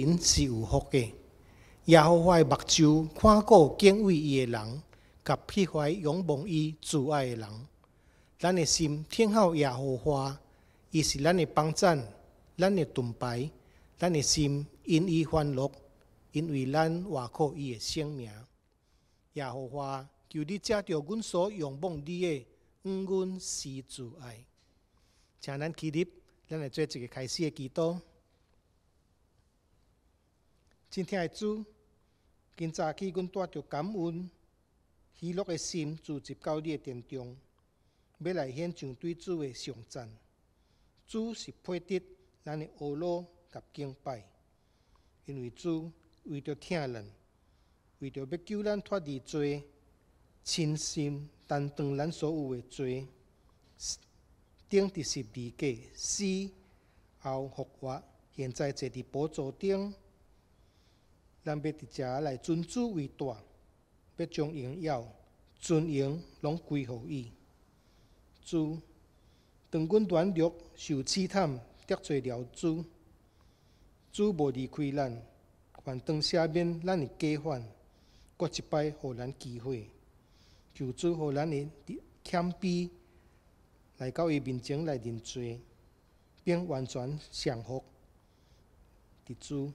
因是有福嘅，耶和华的目睭看过敬畏伊嘅人，甲撇怀仰望伊、慈爱嘅人，咱嘅心听候耶和华，伊是咱嘅帮赞，咱嘅盾牌，咱嘅心因伊欢乐，因为咱活靠伊嘅生命。耶和华，求你借着阮所仰望你嘅恩恩施慈爱，请咱起立，咱来做一个开始嘅祈祷。先听的主，今早起阮带着感恩、喜乐的心，聚集到你的殿中，要来献上对主的颂赞。主是配得咱的阿罗甲敬拜，因为主为着疼人，为着欲救咱脱离罪，亲心担当咱所有个罪。顶第是二节，死后复活，现在坐伫宝座顶。咱要伫遮来尊主为大，要将荣耀、尊严拢归乎伊。主，长阮短竹受试探得罪了主，主无离开咱，愿当下面咱的过犯，搁一摆互咱机会，求主互咱的谦卑，来到伊面前来认罪，并完全降服。伫主。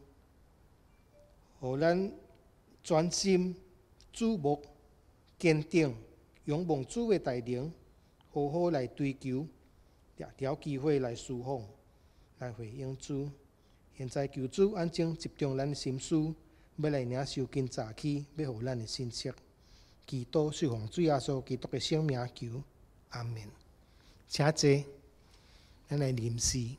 互咱专心注目、坚定、仰望主的台领，好好来追求，拾条机会来释放、来回应主。现在求主安静，集中咱的心思，要来领受今早起要互咱的信息。祈祷是洪主耶稣基督的生命，求阿门。且坐，咱来临时。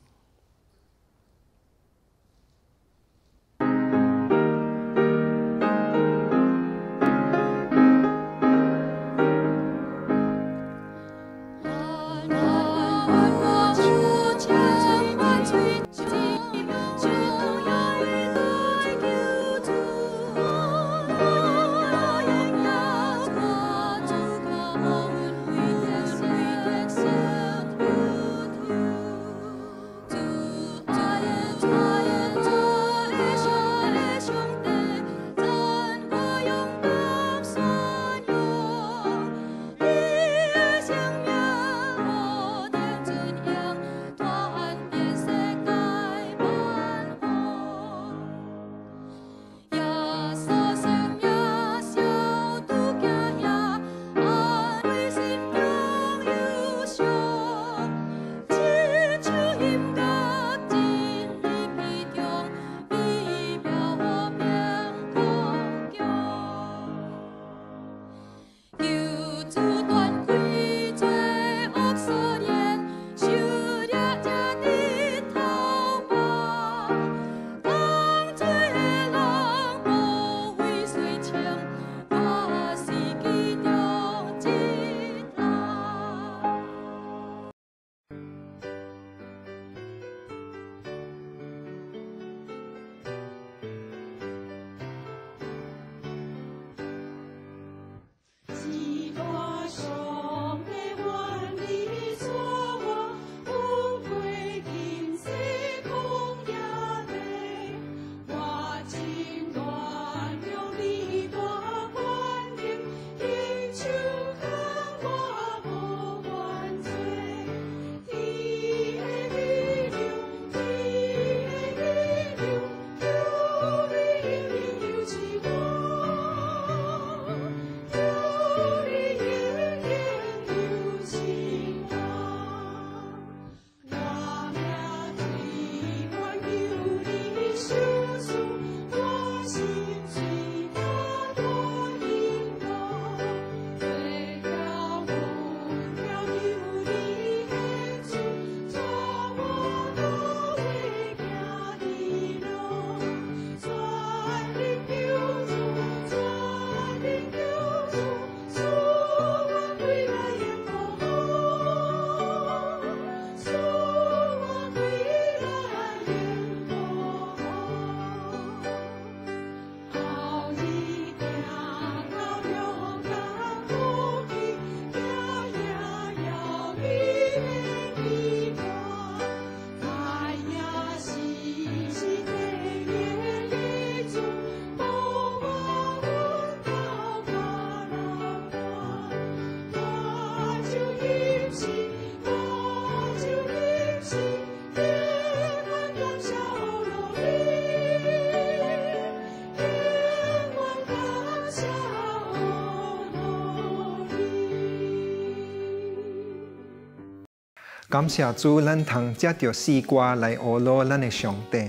感谢主，咱通吃着西瓜来恶劳咱的上帝；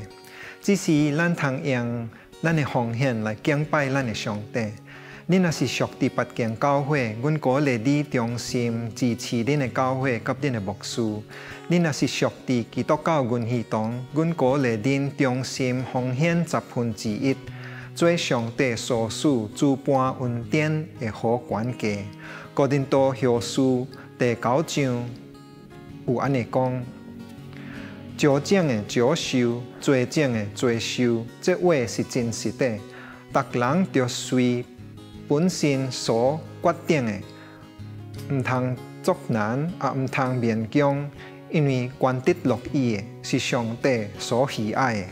只是咱通用咱的奉献来敬拜咱的上帝。你若是属地福间教会，阮鼓励你忠心支持恁的教会甲恁的牧师。你若是属地基督教阮系统，阮鼓励恁忠心奉献十分之一，做上帝所属主办恩典的好管家。高林多后书第九章。有安尼讲：少敬诶少收，多敬诶多收，即话是真实的。逐个人着随本身所决定诶，毋通作难，也毋通勉强，因为官得乐意是上帝所喜爱，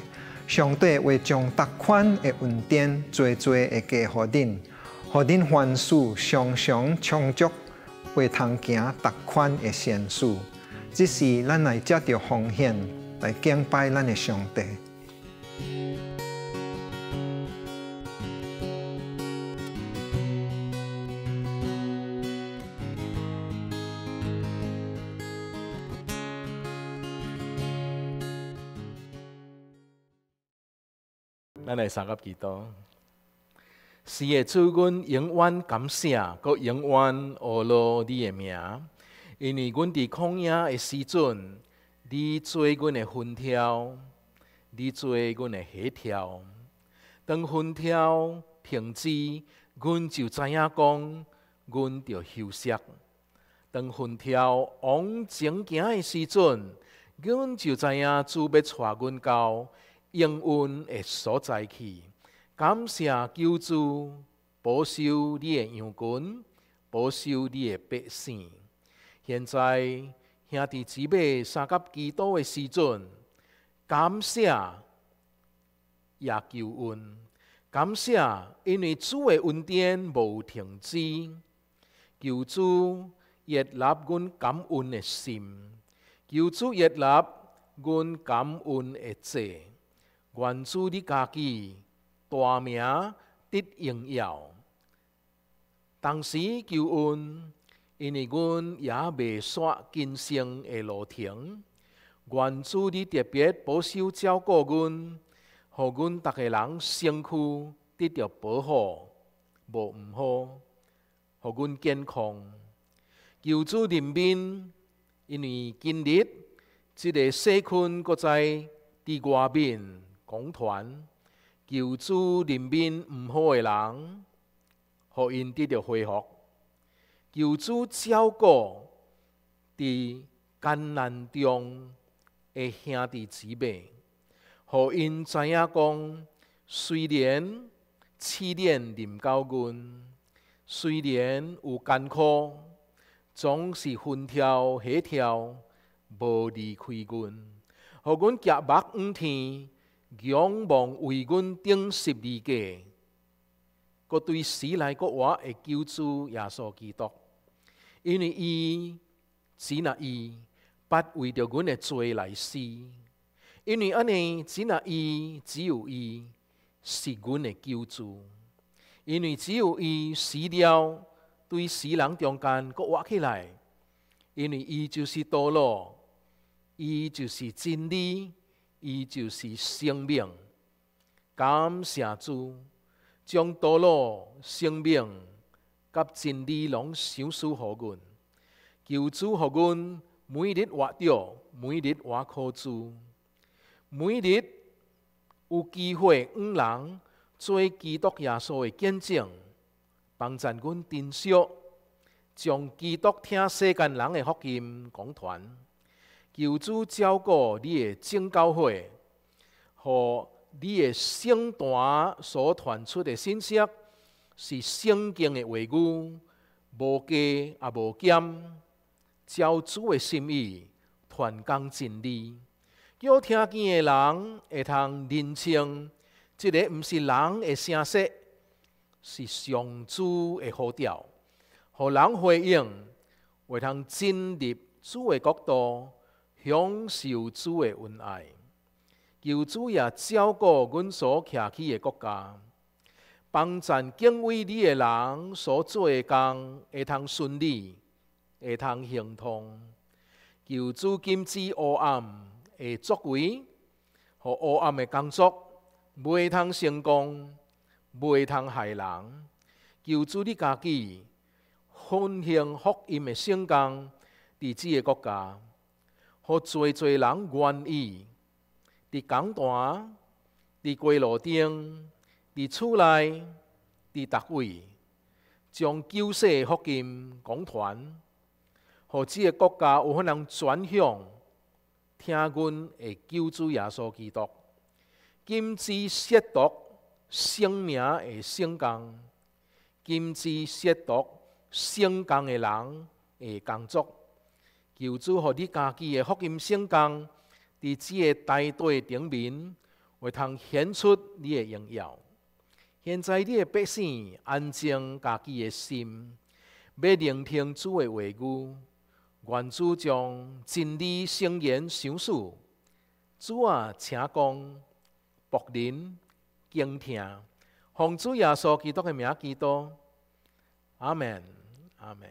上帝会将逐款诶恩典多多诶给予恁，互恁凡事常常充足，会通行逐款诶善事。只是咱来接受奉献，来敬拜咱的上帝。咱来三个祈祷，是的，主永远感谢，搁永远阿罗的名。因为阮伫空压的时阵，你做阮的分条，你做阮的协调。当分条停止，阮就知影讲，阮着休息。当分条往前行的时阵，阮就知影主要带阮到应运的所在去。感谢救主，保守你的羊群，保守你的百姓。现在兄弟姊妹三甲祈祷的时阵，感谢也求恩，感谢因为主的恩典无停止，求主也立阮感恩的心，求主也立阮感恩的罪，愿主你家己大名得荣耀，当时求恩。因为阮也未煞今生的路程，愿主你特别保守照顾阮，互阮逐个人身躯得到保护，无毋好，互阮健康。求主怜悯，因为今日即个细菌国际伫外面讲团，求主怜悯毋好的人，互因得到恢复。求主照顾伫艰难中嘅兄弟姊妹，让因知影讲，虽然吃念念教根，虽然有艰苦，总是分挑协调，无离开阮，让阮夹目五天，仰望为阮顶十字架。嗰对死来嗰活的救主耶稣基督。因为伊只那伊，不为着阮的罪来死。因为安尼只那伊，只有伊是阮的救主，因为只有伊死了，对死人中间搁活起来。因为伊就是道路，伊就是真理，伊就是生命。感谢主，将道路、生命。甲真理，拢赏守护阮。求主护阮，每日活着，每日活可主，每日有机会五人做基督耶稣的见证，帮助阮珍惜将基督听世间人的福音讲传。求主照顾你的证教会，和你的圣坛所传出的信息。是圣经的话语，无加也无减，照主的心意传讲真理。叫听见的人会通认清，这个毋是人的声色，是上主的号召，互人回应，会通进入主的角度，享受主的恩爱。求主也照顾阮所徛起的国家。帮咱敬畏你的人所做的工，会通顺利，会通行通。求主今止恶暗嘅作为和恶暗的工作，未通成功，未通害人。求主你家己奉行福音的圣工，伫即个国家，让最最人愿意，地感动，地归罗天。伫厝内，伫逐位，将救世福音讲团，予即个国家有可能转向，听阮的救主耶稣基督，禁止亵渎圣名诶圣工，禁止亵渎圣工诶人诶工作。求主，予你家己诶福音圣工，伫即个大队顶面，会通显出你诶荣耀。现在，你的百姓安静，家己的心，要聆听主的话语。愿主将真理、圣言、相赐。主啊，请光，仆人敬听。奉主耶稣基督的名祈祷。阿门，阿门。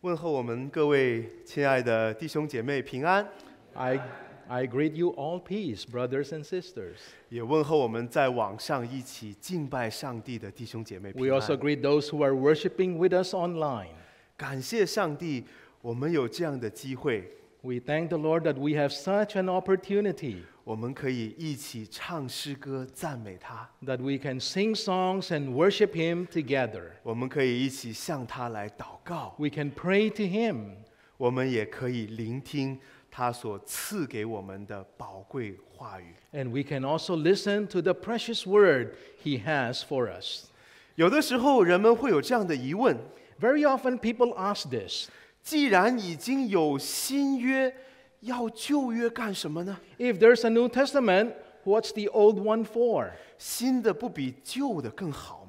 问候我们各位亲爱的弟兄姐妹平安。爱。I greet you all peace, brothers and sisters. We also greet those who are worshiping with us online. 感谢上帝，我们有这样的机会，We thank the Lord that we have such an opportunity 我们可以一起唱诗歌赞美他，that we can sing songs and worship Him together. 我们可以一起向他来祷告，We can pray to Him. 我们也可以聆听他所赐给我们的宝贵话语。And we can also listen to the precious word He has for us. Very often people ask this "If there's a New Testament, what's the old one for?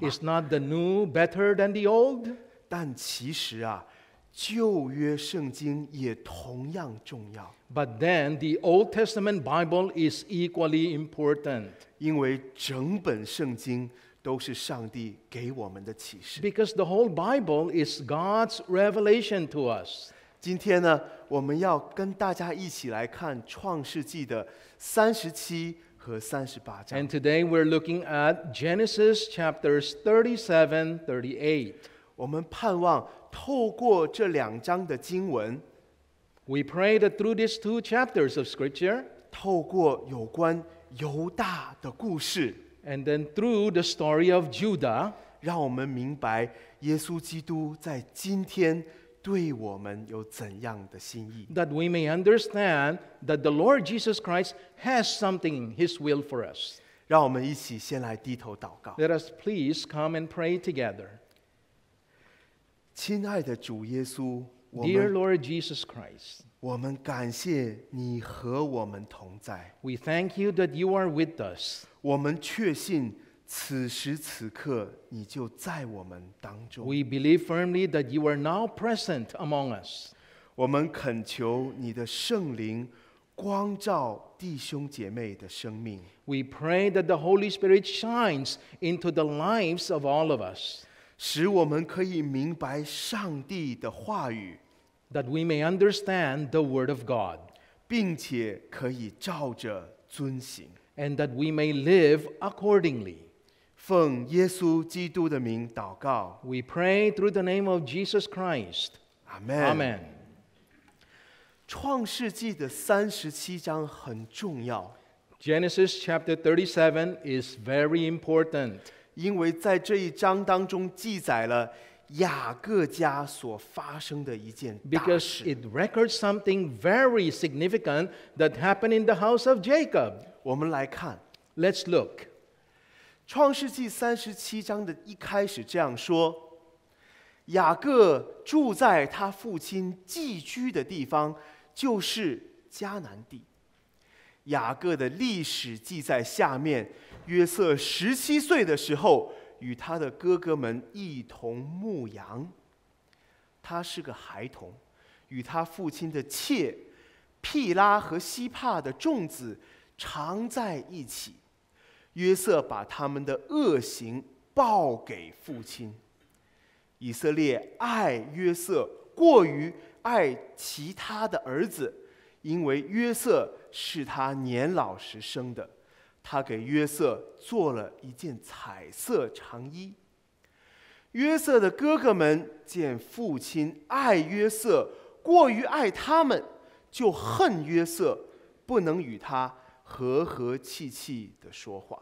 Is not the new better than the old? 但其实啊，旧约圣经也同样重要，But then the Old Testament Bible is equally important，因为整本圣经都是上帝给我们的启示，Because the whole Bible is God's revelation to us。今天呢，我们要跟大家一起来看创世纪的三十七和三十八章，And today we're looking at Genesis chapters thirty-seven, thirty-eight。我们盼望。透过这两章的经文，We pray that through these two chapters of Scripture 透过有关犹大的故事，and then through the story of Judah, we may understand that the Lord Jesus Christ has something in His will for us. 让我们一起先来低头祷告。Let us please come and pray together. Dear Lord Jesus Christ, we thank you that you are with us. We believe firmly that you are now present among us. We pray that the Holy Spirit shines into the lives of all of us. 使我们可以明白上帝的话语，that we may understand the word of God，并且可以照着遵行，and that we may live accordingly。奉耶稣基督的名祷告，We pray through the name of Jesus Christ。阿门。阿门。创世纪的三十七章很重要。Genesis chapter thirty-seven is very important. 因为在这一章当中记载了雅各家所发生的一件大事。It records something very significant that happened in the house of Jacob. 我们来看。Let's look. 创世纪三十七章的一开始这样说：雅各住在他父亲寄居的地方，就是迦南地。雅各的历史记载下面：约瑟十七岁的时候，与他的哥哥们一同牧羊。他是个孩童，与他父亲的妾毗拉和西帕的众子常在一起。约瑟把他们的恶行报给父亲。以色列爱约瑟过于爱其他的儿子。因为约瑟是他年老时生的，他给约瑟做了一件彩色长衣。约瑟的哥哥们见父亲爱约瑟过于爱他们，就恨约瑟，不能与他和和气气的说话。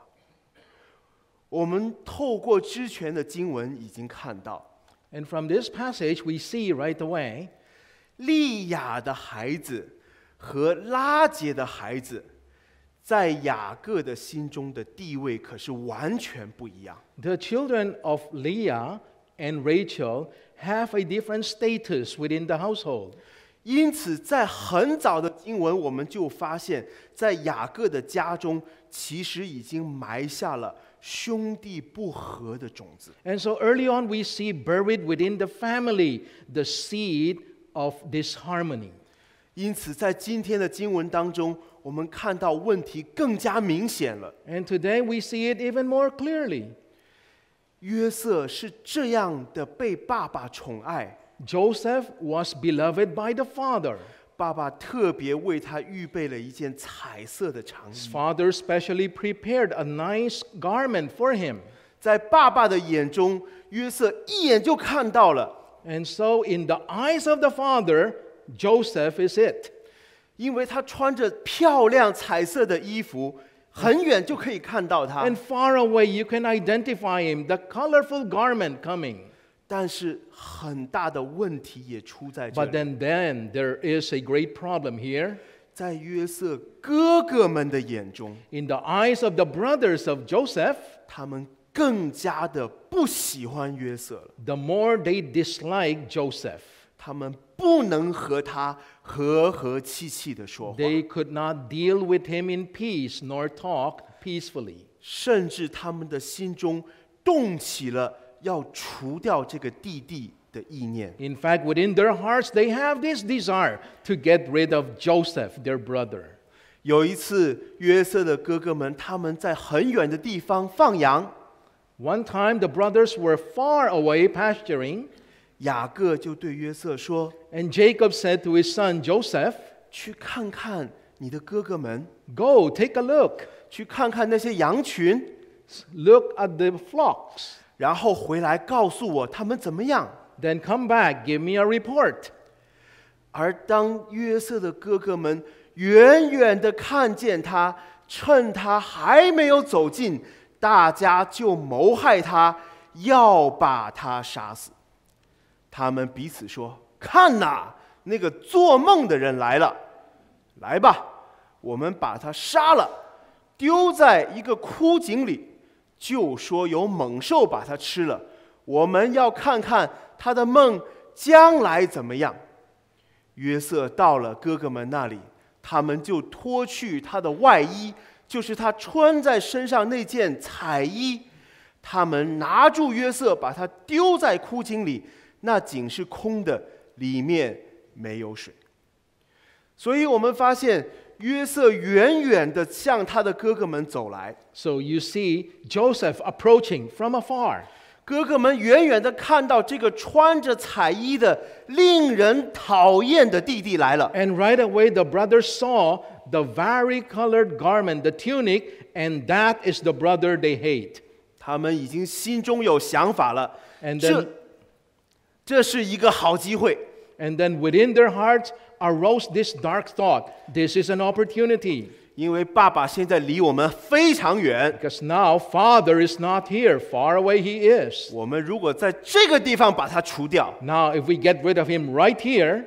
我们透过之前的经文已经看到，and from this passage we see right away，利亚的孩子。和拉结的孩子，在雅各的心中的地位可是完全不一样。The children of Leah and Rachel have a different status within the household. 因此，在很早的经文，我们就发现，在雅各的家中，其实已经埋下了兄弟不和的种子。And so early on, we see buried within the family the seed of disharmony. 因此，在今天的经文当中，我们看到问题更加明显了。And today we see it even more clearly. 约瑟是这样的被爸爸宠爱，Joseph was beloved by the father. 爸爸特别为他预备了一件彩色的长衣 father specially prepared a nice garment for him. 在爸爸的眼中，约瑟一眼就看到了，And so, in the eyes of the father, Joseph is it? it，因为他穿着漂亮彩色的衣服，很远就可以看到他。And far away you can identify him, the colorful garment coming. 但是很大的问题也出在这里。But then, then there is a great problem here. 在约瑟哥哥们的眼中，In the eyes of the brothers of Joseph，他们更加的不喜欢约瑟了。The more they dislike Joseph. 他们不能和他和和气气的说话。They could not deal with him in peace nor talk peacefully. In fact, within their hearts, they have this desire to get rid of Joseph, their brother. 有一次，约瑟的哥哥们他们在很远的地方放羊。One time, the brothers were far away pasturing. 雅各就对约瑟说：“And Jacob said to his son Joseph，去看看你的哥哥们，Go take a look，去看看那些羊群，Look at the flocks，然后回来告诉我他们怎么样。Then come back, give me a report。而当约瑟的哥哥们远远的看见他，趁他还没有走近，大家就谋害他，要把他杀死。”他们彼此说：“看呐，那个做梦的人来了，来吧，我们把他杀了，丢在一个枯井里，就说有猛兽把他吃了。我们要看看他的梦将来怎么样。”约瑟到了哥哥们那里，他们就脱去他的外衣，就是他穿在身上那件彩衣，他们拿住约瑟，把他丢在枯井里。那井是空的，里面没有水。所以我们发现约瑟远远的向他的哥哥们走来。So you see Joseph approaching from afar。哥哥们远远的看到这个穿着彩衣的令人讨厌的弟弟来了。And right away the brothers saw the very colored garment, the tunic, and that is the brother they hate。他们已经心中有想法了。And then 这是一个好机会。And then within their hearts arose this dark thought: This is an opportunity. 因为爸爸现在离我们非常远。Because now father is not here, far away he is. 我们如果在这个地方把他除掉，Now if we get rid of him right here,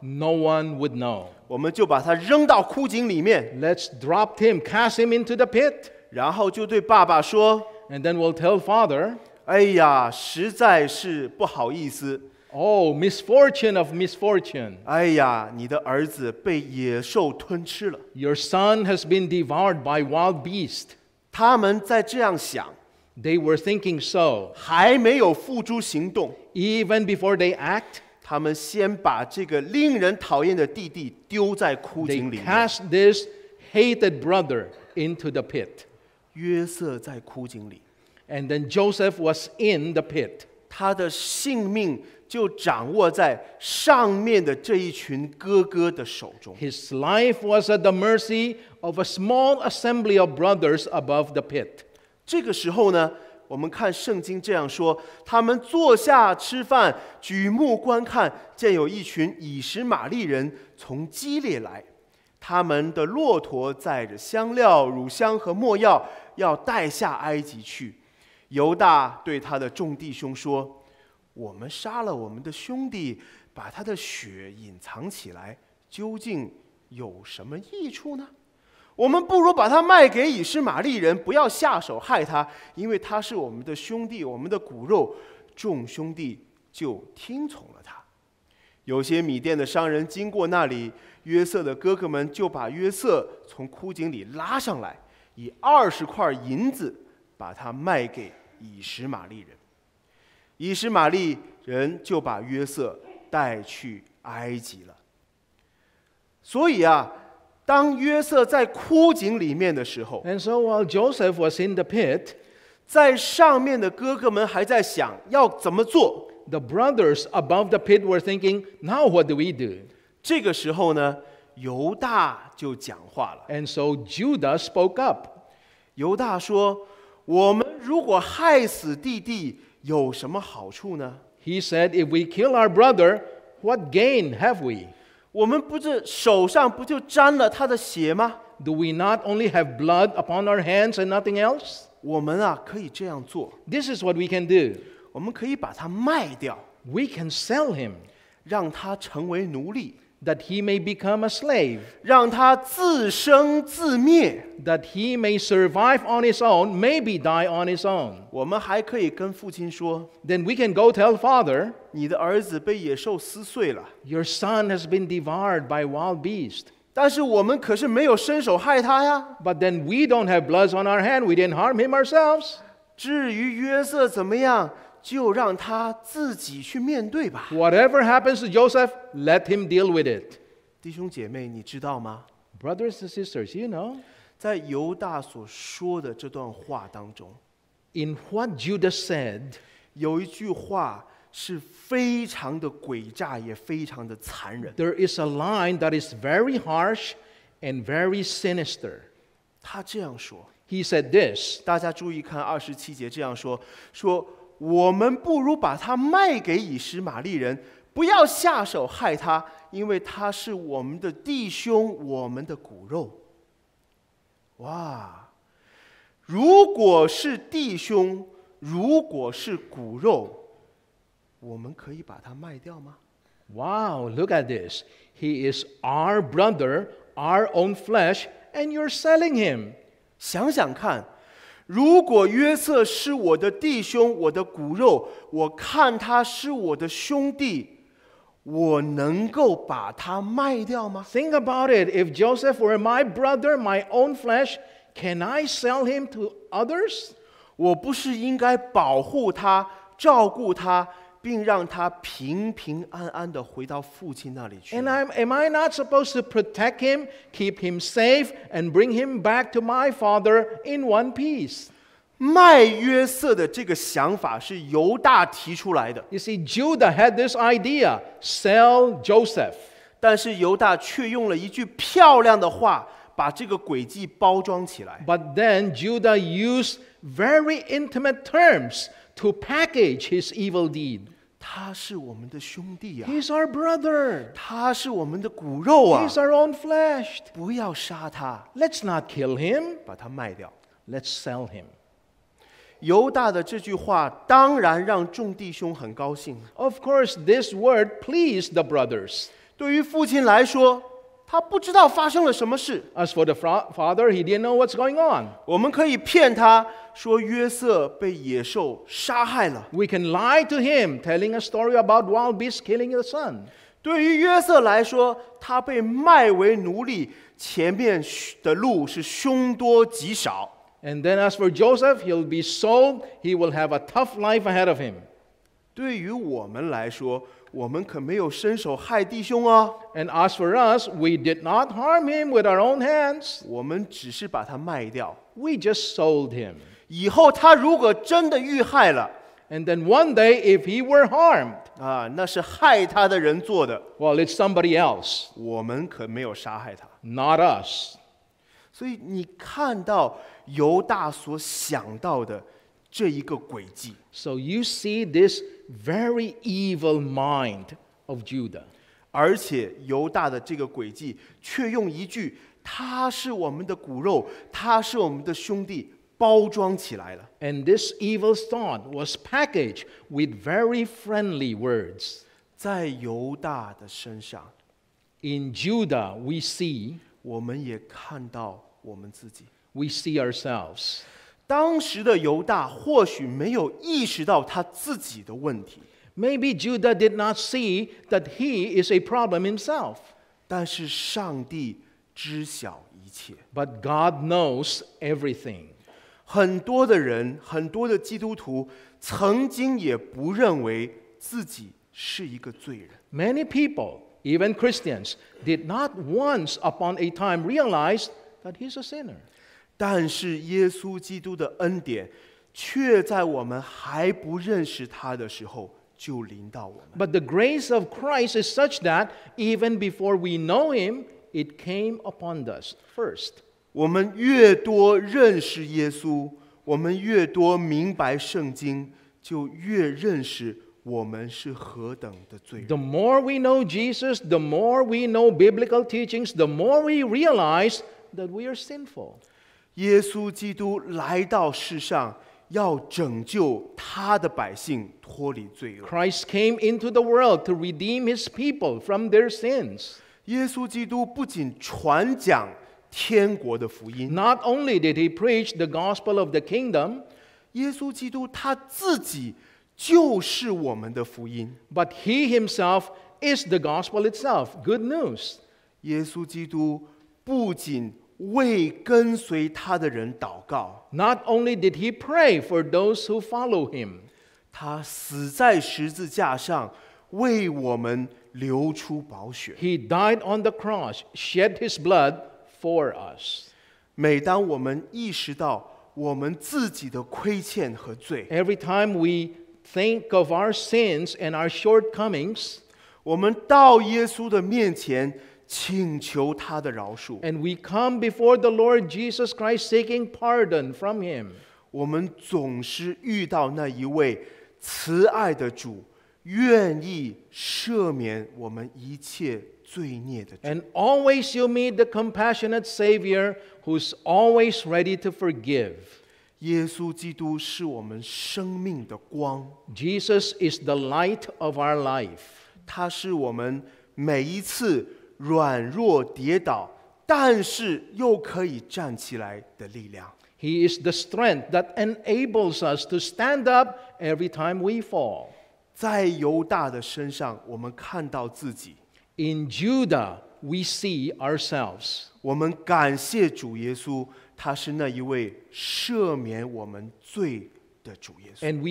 no one would know. 我们就把他扔到枯井里面，Let's drop him, cast him into the pit, and then we'll tell father, 哎呀，实在是不好意思。Oh, misfortune of misfortune。哎呀，你的儿子被野兽吞吃了。Your son has been devoured by wild b e a s t 他们在这样想，They were thinking so。还没有付诸行动，Even before they act，他们先把这个令人讨厌的弟弟丢在枯井里。They cast this hated brother into the pit。约瑟在枯井里。And then Joseph was in the pit。他的性命就掌握在上面的这一群哥哥的手中。His life was at the mercy of a small assembly of brothers above the pit。这个时候呢，我们看圣经这样说：他们坐下吃饭，举目观看，见有一群以实玛利人从基列来，他们的骆驼载着香料、乳香和墨药，要带下埃及去。犹大对他的众弟兄说：“我们杀了我们的兄弟，把他的血隐藏起来，究竟有什么益处呢？我们不如把他卖给以斯玛利人，不要下手害他，因为他是我们的兄弟，我们的骨肉。”众兄弟就听从了他。有些米店的商人经过那里，约瑟的哥哥们就把约瑟从枯井里拉上来，以二十块银子。把他卖给以实玛利人，以实玛利人就把约瑟带去埃及了。所以啊，当约瑟在枯井里面的时候，在上面的哥哥们还在想要怎么做。The brothers above the pit were thinking, now what do we do？这个时候呢，犹大就讲话了。And so Judah spoke up。犹大说。我们如果害死弟弟，有什么好处呢？He said, if we kill our brother, what gain have we? 我们不是手上不就沾了他的血吗？Do we not only have blood upon our hands and nothing else? 我们啊可以这样做。This is what we can do. 我们可以把它卖掉。We can sell him. 让他成为奴隶。that he may become a That he may survive on his own, maybe die on his then we can go tell father. Your son has been devoured by wild But then we don't have blood on our hand. We didn't harm him ourselves。至于约瑟怎么样？就让他自己去面对吧。Whatever happens, to Joseph, let him deal with it。弟兄姐妹，你知道吗？Brothers and sisters, you know。在犹大所说的这段话当中，In what Judah said，有一句话是非常的诡诈，也非常的残忍。There is a line that is very harsh and very sinister。他这样说。He said this。大家注意看二十七节这样说说。我们不如把他卖给以实玛利人，不要下手害他，因为他是我们的弟兄，我们的骨肉。哇，如果是弟兄，如果是骨肉，我们可以把它卖掉吗？Wow，look at this. He is our brother, our own flesh, and you're selling him. 想想看。如果约瑟是我的弟兄，我的骨肉，我看他是我的兄弟，我能够把他卖掉吗？Think about it. If Joseph were my brother, my own flesh, can I sell him to others？我不是应该保护他、照顾他？并让他平平安安的回到父亲那里去。And I'm, am I not supposed to protect him, keep him safe, and bring him back to my father in one piece? 卖约瑟的这个想法是犹大提出来的，You see, Judah had this idea sell Joseph. 但是犹大却用了一句漂亮的话，把这个诡计包装起来。But then Judah used very intimate terms to package his evil deed. He's our brother. He's our own flesh. let us not kill him. let us sell him. 犹大的这句话当然让众弟兄很高兴。Of course, this word pleased the brothers. 对于父亲来说，他不知道发生了什么事。As for the father, he didn't know what's going on. 我们可以骗他说约瑟被野兽杀害了。We can lie to him, telling a story about wild beasts killing the son. 对于约瑟来说，他被卖为奴隶，前面的路是凶多吉少。And then as for Joseph, he'll be sold. He will have a tough life ahead of him. 对于我们来说，我们可没有伸手害弟兄啊。And as for us, we did not harm him with our own hands. 我们只是把他卖掉。We just sold him. 以后他如果真的遇害了，And then one day, if he were harmed, 啊，那是害他的人做的。well, it's somebody else, 我们可没有杀害他。not us. 所以你看到犹大所想到的这一个诡计。So you see this very evil mind of Judah. 而且犹大的这个诡计，却用一句“他是我们的骨肉，他是我们的兄弟”包装起来了。And this evil thought was packaged with very friendly words. 在犹大的身上，In Judah we see，我们也看到我们自己。We see ourselves. 当时的犹大或许没有意识到他自己的问题，Maybe Judah did not see that he is a problem himself, 但是上帝知晓一切。but God knows everything. 很多的人，很多的基督徒，曾经也不认为自己是一个罪人。Many people, even Christians, did not once upon a time realize that he's a sinner. 但是耶稣基督的恩典，却在我们还不认识他的时候就临到我们。But the grace of Christ is such that even before we know Him, it came upon us first. 我们越多认识耶稣，我们越多明白圣经，就越认识我们是何等的罪人。The more we know Jesus, the more we know biblical teachings, the more we realize that we are sinful. 耶稣基督来到世上，要拯救他的百姓脱离罪恶。Christ came into the world to redeem his people from their sins. 耶稣基督不仅传讲天国的福音，Not only did he preach the gospel of the kingdom, 耶稣基督他自己就是我们的福音。But he himself is the gospel itself. Good news. 耶稣基督不仅 Not only did he pray for those who follow him, he died on the cross, shed his blood for us. 每当我们意识到我们自己的亏欠和罪，Every time we think of our sins and our shortcomings，我们到耶稣的面前。请求他的饶恕。And we come before the Lord Jesus Christ seeking pardon from him. 我们总是遇到那一位慈爱的主，愿意赦免我们一切罪孽的主。And always you meet the compassionate Savior who's always ready to forgive. 耶稣基督是我们生命的光。Jesus is the light of our life. 他是我们每一次。软弱跌倒，但是又可以站起来的力量。He is the strength that enables us to stand up every time we fall. In Judah, we see ourselves. we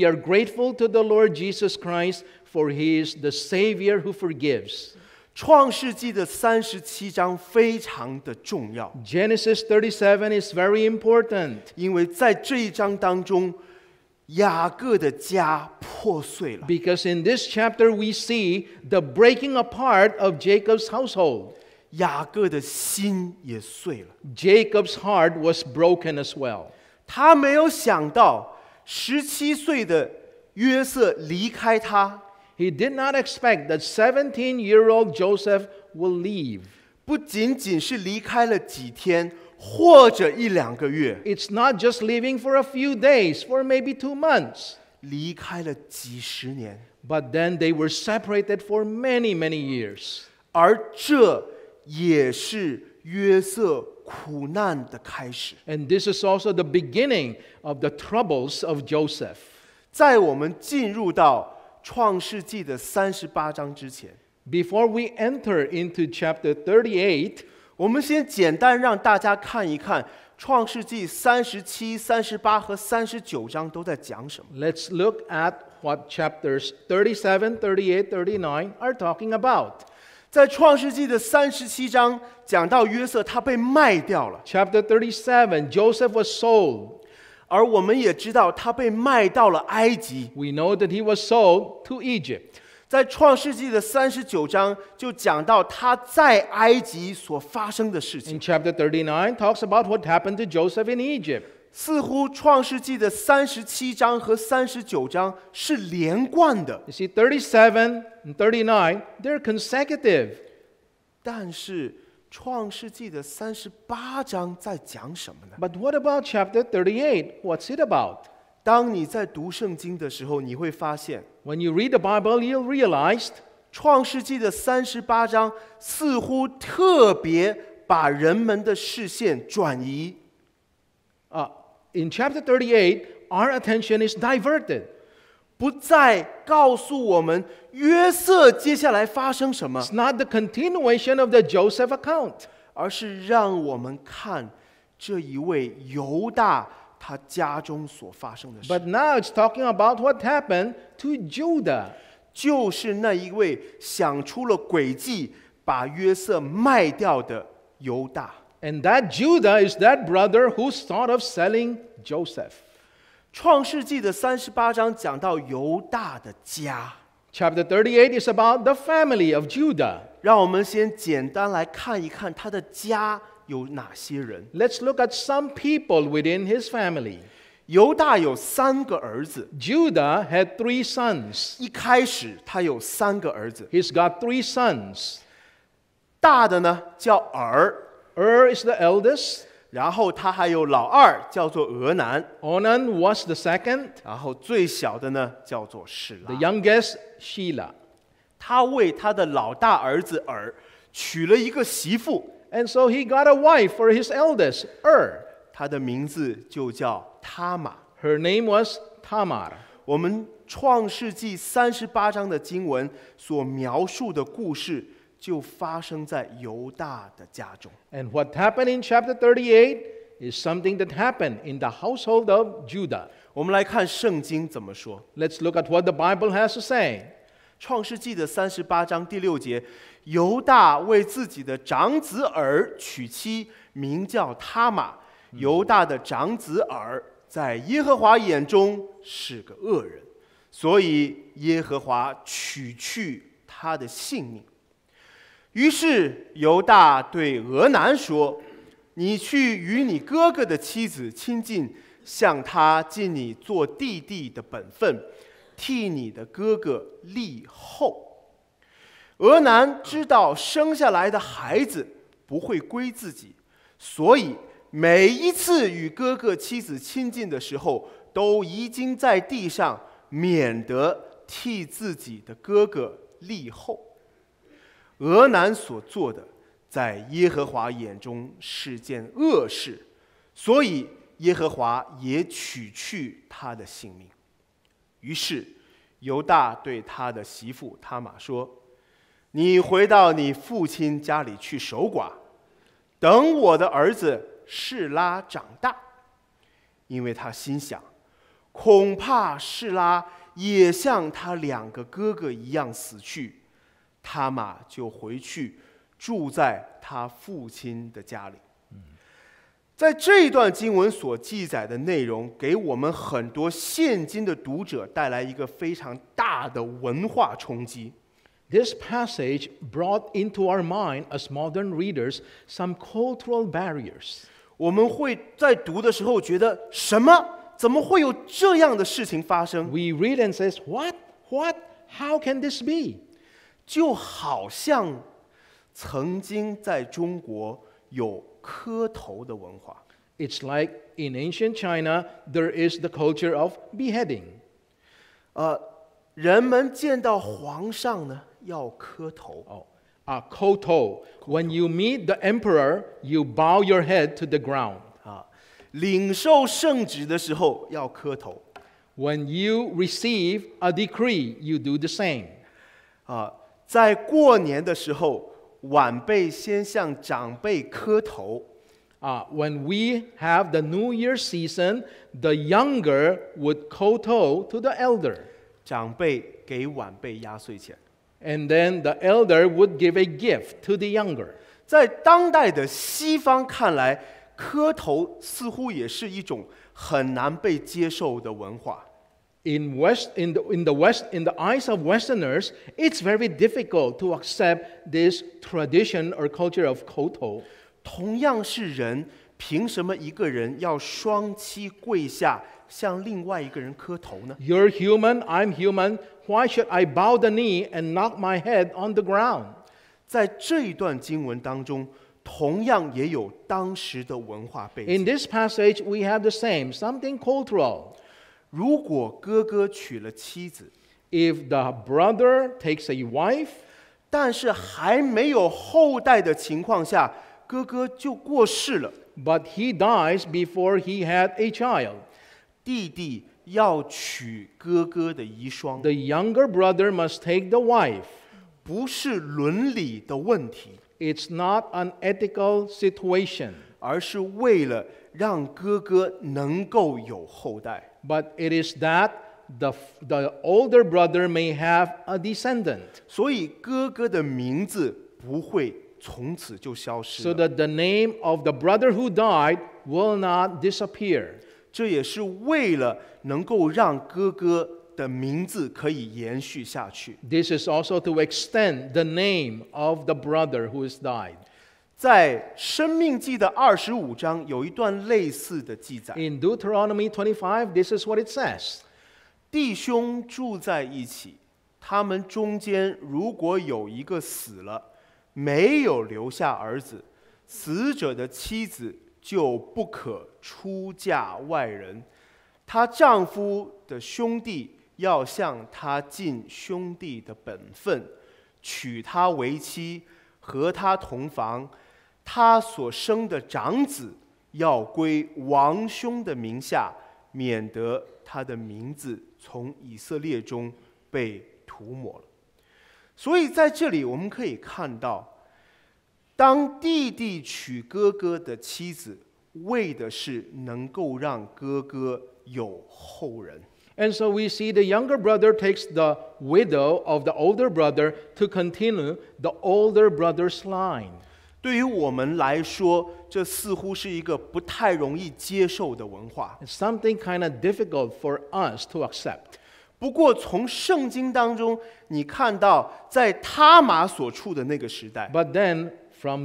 are grateful to the Lord Jesus Christ, for He is the Savior who forgives. 创世纪的三十七章非常的重要。Genesis thirty-seven is very important，因为在这一章当中，雅各的家破碎了。Because in this chapter we see the breaking apart of Jacob's household。雅各的心也碎了。Jacob's heart was broken as well。他没有想到，十七岁的约瑟离开他。He did not expect that 17 year old Joseph will leave. It's not just leaving for a few days, for maybe two months. But then they were separated for many, many years. And this is also the beginning of the troubles of Joseph. 在我们进入到创世纪的三十八章之前。Before we enter into chapter thirty-eight，我们先简单让大家看一看创世纪三十七、三十八和三十九章都在讲什么。Let's look at what chapters thirty-seven, thirty-eight, thirty-nine are talking about. 在创世纪的三十七章讲到约瑟他被卖掉了。Chapter thirty-seven, Joseph was sold. 而我们也知道，他被卖到了埃及。We know that he was sold to Egypt。在创世纪的三十九章就讲到他在埃及所发生的事情。In chapter thirty nine talks about what happened to Joseph in Egypt。似乎创世纪的三十七章和三十九章是连贯的。You see, thirty seven and thirty nine, they're consecutive。但是创世纪的三十八章在讲什么呢？But what about chapter 38? What's it about? 当你在读圣经的时候，你会发现，When you read the Bible, you'll realize 创世纪的三十八章似乎特别把人们的视线转移。uh, in chapter 38, our attention is diverted. 不再告诉我们约瑟接下来发生什么，It's not the continuation of the Joseph account, 而是让我们看这一位犹大他家中所发生的事。But now it's talking about what happened to Judah, 就是那一位想出了诡计把约瑟卖掉的犹大。And that Judah is that brother who thought of selling Joseph. 创世纪的三十八章讲到犹大的家。Chapter 38 is about the family of Judah. let us look at some people within his family. Judah had three sons. he has got three sons. is the eldest. 然后他还有老二，叫做俄南。Onan was the second。然后最小的呢，叫做史拉。The youngest Sheila。他为他的老大儿子尔娶了一个媳妇。And so he got a wife for his eldest Er。他的名字就叫塔玛。Her name was Tamar。我们创世纪三十八章的经文所描述的故事。就发生在犹大的家中。And what happened in chapter 38 is something that happened in the household of Judah. let us look at what the Bible has to say. 于是，犹大对俄南说：“你去与你哥哥的妻子亲近，向他尽你做弟弟的本分，替你的哥哥立后。”俄南知道生下来的孩子不会归自己，所以每一次与哥哥妻子亲近的时候，都遗精在地上，免得替自己的哥哥立后。俄南所做的，在耶和华眼中是件恶事，所以耶和华也取去他的性命。于是，犹大对他的媳妇他玛说：“你回到你父亲家里去守寡，等我的儿子士拉长大，因为他心想，恐怕士拉也像他两个哥哥一样死去。”他嘛就回去住在他父亲的家里。在这一段经文所记载的内容，给我们很多现今的读者带来一个非常大的文化冲击。This passage brought into our mind as modern readers some cultural barriers。我们会在读的时候觉得什么？怎么会有这样的事情发生？We read and says what? What? How can this be? 就好像曾经在中国有磕头的文化。It's like in ancient China there is the culture of beheading. When you meet the emperor, you bow your head to the ground. you receive a decree, you do the same. 在过年的时候，晚辈先向长辈磕头。Uh, when we have the New Year season, the younger would kowtow to the elder. then the elder would give a gift to the younger. 在当代的西方看来，磕头似乎也是一种很难被接受的文化。in, West, in, the, in, the West, in the eyes of Westerners, it's very difficult to accept this tradition or culture of koto. 同样是人，凭什么一个人要双膝跪下向另外一个人磕头呢？You're human, I'm human. Why should I bow the knee and knock my head on the ground？在这一段经文当中，同样也有当时的文化背景。In this passage, we have the same something cultural. 如果哥哥娶了妻子，if the brother takes a wife，但是还没有后代的情况下，哥哥就过世了。But he dies before he had a child。弟弟要娶哥哥的遗孀。The younger brother must take the wife。不是伦理的问题，It's not an ethical situation，而是为了让哥哥能够有后代。but it is that the the older brother may have a descendant. So that the name of the brother who died will not disappear. 这也是为了能够让哥哥的名字可以延续下去。This is also to extend the name of the brother who has died. 在《生命记》的二十五章有一段类似的记载。In Deuteronomy twenty-five, this is what it says: 兄住在一起，他们中间如果有一个死了，没有留下儿子，死者的妻子就不可出嫁外人。她丈夫的兄弟要向她尽兄弟的本分，娶她为妻，和她同房。他所生的长子要归王兄的名下，免得他的名字从以色列中被涂抹了。所以在这里我们可以看到，当弟弟娶哥哥的妻子，为的是能够让哥哥有后人。And so we see the younger brother takes the widow of the older brother to continue the older brother's line. 对于我们来说，这似乎是一个不太容易接受的文化。It's something kind of difficult for us to accept. But then, from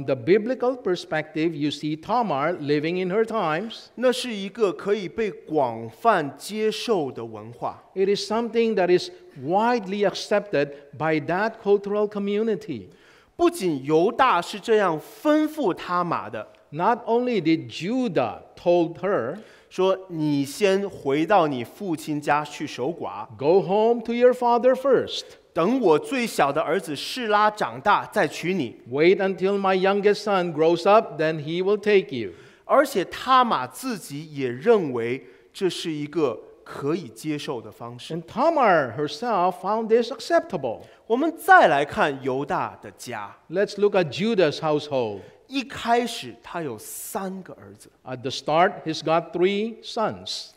the biblical perspective, you see Tamar living in her times. 那是一个可以被广泛接受的文化。It is something that is widely accepted by that cultural community. 不仅犹大是这样吩咐他玛的，Not only did Judah told her，说你先回到你父亲家去守寡，Go home to your father first。等我最小的儿子示拉长大再娶你，Wait until my youngest son grows up then he will take you。而且他玛自己也认为这是一个。可以接受的方式。And Tamar acceptable found this herself。我们再来看犹大的家。Let's look at Judas' household. 一开始他有三个儿子。At the start, he's got three sons.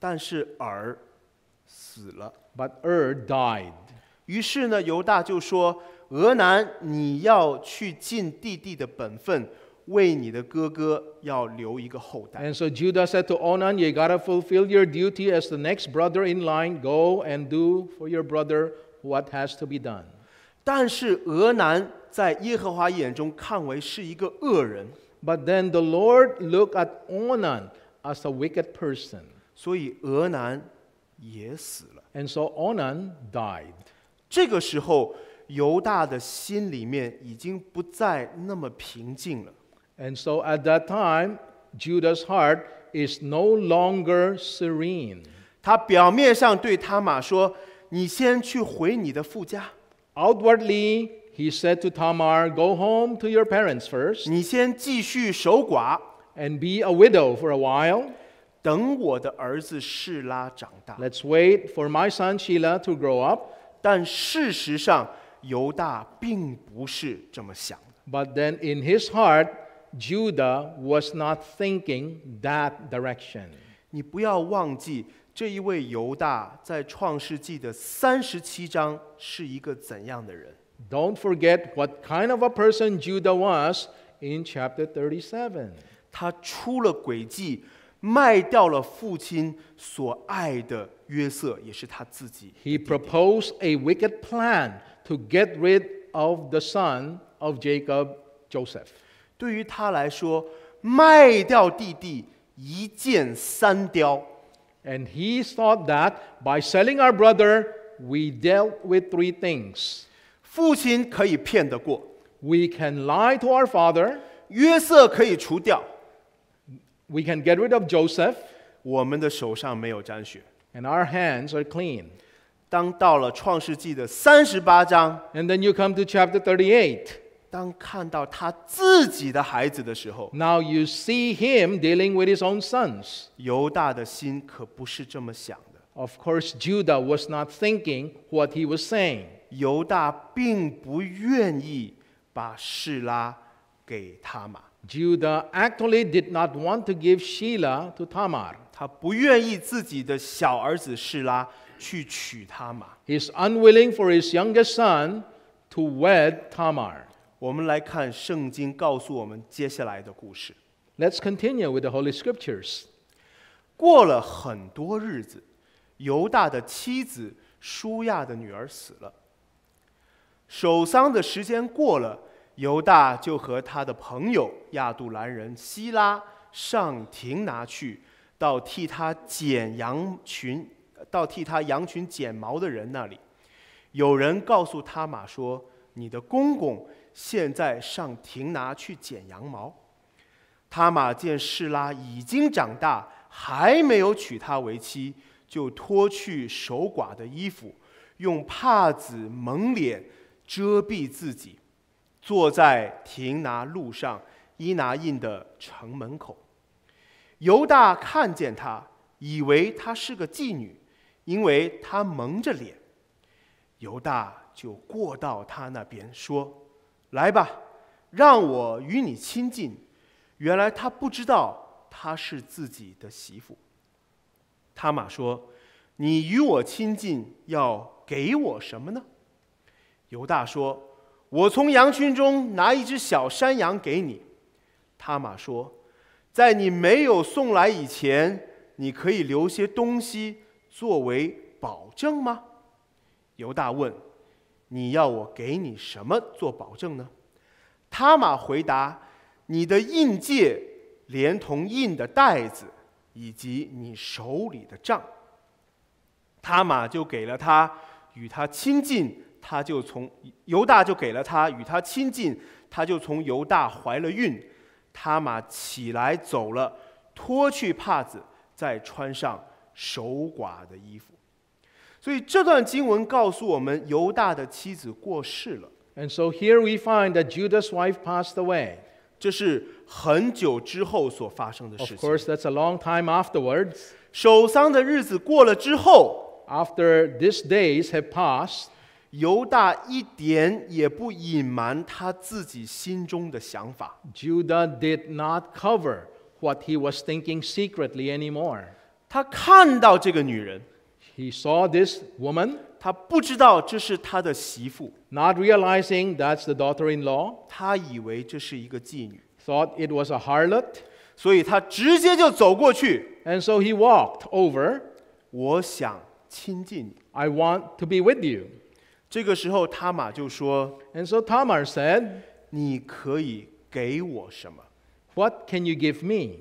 但是儿死了。But Er died. 于是呢，犹大就说：“俄南，你要去尽弟弟的本分。” And so Judah said to Onan, You gotta fulfill your duty as the next brother in line. Go and do for your brother what has to be done. But then the Lord looked at Onan as a wicked person. And so Onan died. 这个时候，犹大的心里面已经不再那么平静了。and so at that time, Judah's heart is no longer serene. Outwardly, he said to Tamar, "Go home to your parents first." 你先继续守寡，and be a widow for a while. 等我的儿子示拉长大。Let's wait for my son Sheila to grow up. 但事实上，犹大并不是这么想的。But then in his heart, Judah was not thinking that direction. 你不要忘记，这一位犹大在创世纪的三十七章是一个怎样的人？Don't forget what kind of a person Judah was in chapter 37. 他出了诡计，卖掉了父亲所爱的约瑟，也是他自己。He proposed a wicked plan to get rid of the son of Jacob, Joseph. 对于他来说，卖掉弟弟一箭三雕。And he thought that by selling our brother, we dealt with three things. 父亲可以骗得过，We can lie to our father. 约瑟可以除掉，We can get rid of Joseph, 我们的手上没有沾血。and our hands are clean. 当到了创世纪的三十八章，And then you come to chapter 38. Now you see him dealing with his own sons. Of course, Judah was not thinking what he was saying. 犹大并不愿意把示拉给他玛，Judah actually did not want to give Shila to Tamar. 他不愿意自己的小儿子示拉去娶他玛，He's unwilling for his youngest son to wed Tamar. 我们来看圣经告诉我们接下来的故事。Let's continue with the Holy Scriptures。过了很多日子，犹大的妻子舒亚的女儿死了。守丧的时间过了，犹大就和他的朋友亚杜兰人希拉上庭拿去，到替他剪羊群、到替他羊群剪毛的人那里。有人告诉他马说：“你的公公。”现在上亭拿去剪羊毛，他马见士拉已经长大，还没有娶她为妻，就脱去守寡的衣服，用帕子蒙脸遮蔽自己，坐在亭拿路上伊拿印的城门口。犹大看见他，以为她是个妓女，因为她蒙着脸，犹大就过到他那边说。来吧，让我与你亲近。原来他不知道她是自己的媳妇。他玛说：“你与我亲近，要给我什么呢？”犹大说：“我从羊群中拿一只小山羊给你。”他玛说：“在你没有送来以前，你可以留些东西作为保证吗？”犹大问。你要我给你什么做保证呢？他玛回答：“你的印戒，连同印的袋子，以及你手里的杖。”他玛就给了他与他亲近，他就从犹大就给了他与他亲近，他就从犹大怀了孕。他玛起来走了，脱去帕子，再穿上守寡的衣服。所以这段经文告诉我们，犹大的妻子过世了。And so here we find that Judah's wife passed away。这是很久之后所发生的事情。Of course, that's a long time afterwards. 守丧的日子过了之后，After these days have passed, 犹大一点也不隐瞒他自己心中的想法。Judah did not cover what he was thinking secretly anymore。他看到这个女人。He saw this woman. 他不知道这是他的媳妇。Not realizing that's the daughter-in-law. 他以为这是一个妓女。Thought it was a harlot. 所以他直接就走过去。And so he walked over. 我想亲近你。I want to be with you. 这个时候，塔玛就说：“And so Tamar said，你可以给我什么？What can you give me？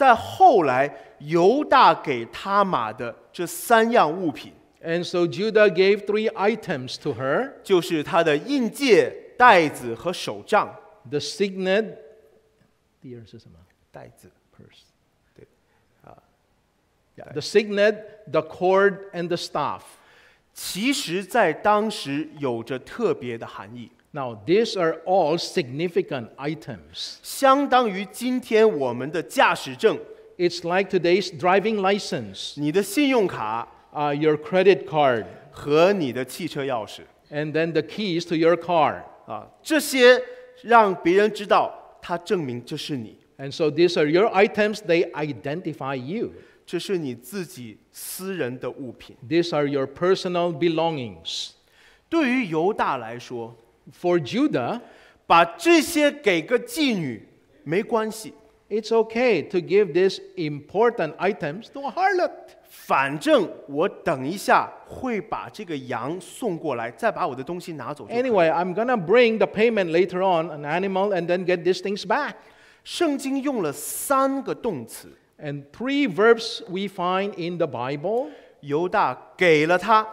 在后来，犹大给他玛的这三样物品，and so Judah gave three items to her，就是他的印戒、袋子和手杖。The signet，第二是什么？袋子，purse。对，啊，the signet，the cord and the staff，其实在当时有着特别的含义。Now, these are all significant items. It's like today's driving license, 你的信用卡 uh, your credit card, 和你的汽车钥匙 and then the keys to your car. And so these are your items, they identify you. 这是你自己私人的物品。These are your personal belongings. 对于犹大来说，for Judah，把这些给个妓女没关系。It's okay to give these important items to a harlot。反正我等一下会把这个羊送过来，再把我的东西拿走。Anyway, I'm gonna bring the payment later on, an animal, and then get these things back. three verbs we find in the Bible。犹大给了他。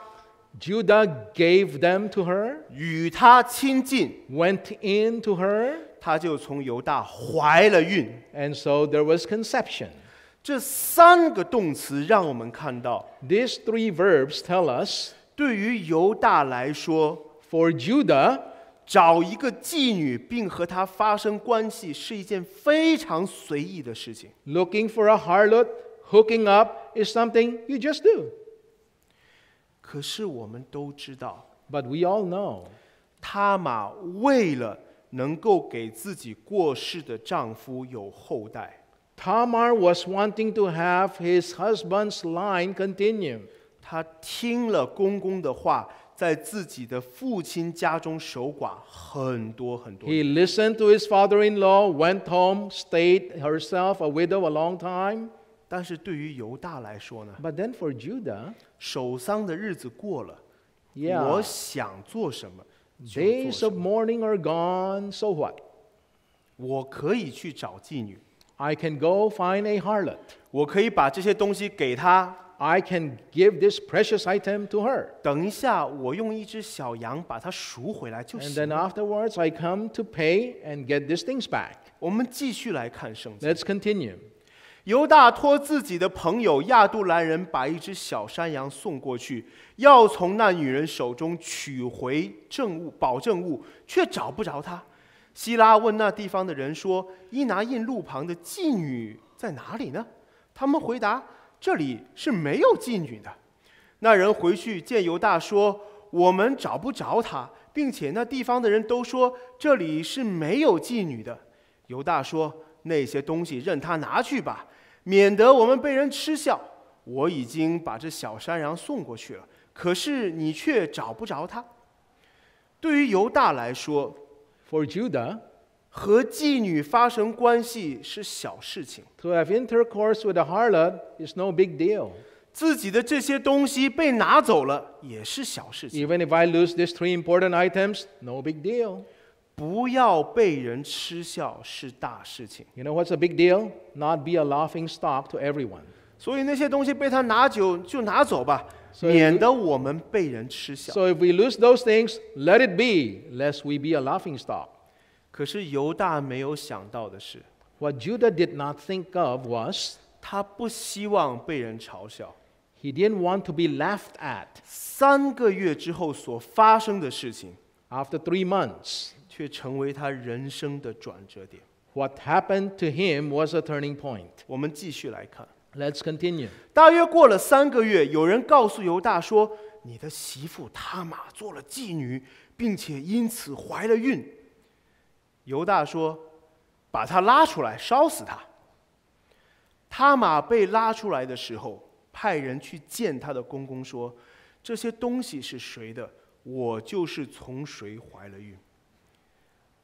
Judah gave them to her. 与她亲近，Went in to her, 她就从犹大怀了孕。and so there was conception. 这三个动词让我们看到，These three verbs tell us: 对于犹大来说，for Judah, 找一个妓女并和她发生关系是一件非常随意的事情。looking for a harlot, hooking up is something you just do. 可是我们都知道，But we all know，他玛为了能够给自己过世的丈夫有后代。Tamar was wanting to have his husband's line continue。她听了公公的话，在自己的父亲家中守寡很多很多。He listened to his father-in-law, went home, stayed herself a widow a long time. 但是对于犹大来说呢？But then for Judah, 守丧的日子过了，我 yeah, days of mourning are gone. So what? can go find a harlot. can give this precious item to her. And then afterwards, I come to pay and get these things back. us continue. 犹大托自己的朋友亚杜兰人把一只小山羊送过去，要从那女人手中取回证物、保证物，却找不着她。希拉问那地方的人说：“伊拿印路旁的妓女在哪里呢？”他们回答：“这里是没有妓女的。”那人回去见犹大说：“我们找不着她，并且那地方的人都说这里是没有妓女的。”犹大说：“那些东西任他拿去吧。”免得我们被人嗤笑，我已经把这小山羊送过去了，可是你却找不着它。对于犹大来说，For Judah，和妓女发生关系是小事情。To have intercourse with Harla is no big deal。自己的这些东西被拿走了也是小事情。Even if I lose these three important items, no big deal. 不要被人嗤笑是大事情。You know what's a big deal? Not be a laughing stock to everyone. So, if we- if we lose those things, let it be, lest we be a laughing stock. 可是犹大没有想到的是，What Judah did not think of was he did didn't want to be laughed at three months. 却成为他人生的转折点。What happened to him was a turning point。我们继续来看。Let's continue。大约过了三个月，有人告诉犹大说：“你的媳妇他玛做了妓女，并且因此怀了孕。”犹大说：“把她拉出来，烧死她。”他玛被拉出来的时候，派人去见他的公公，说：“这些东西是谁的？我就是从谁怀了孕。”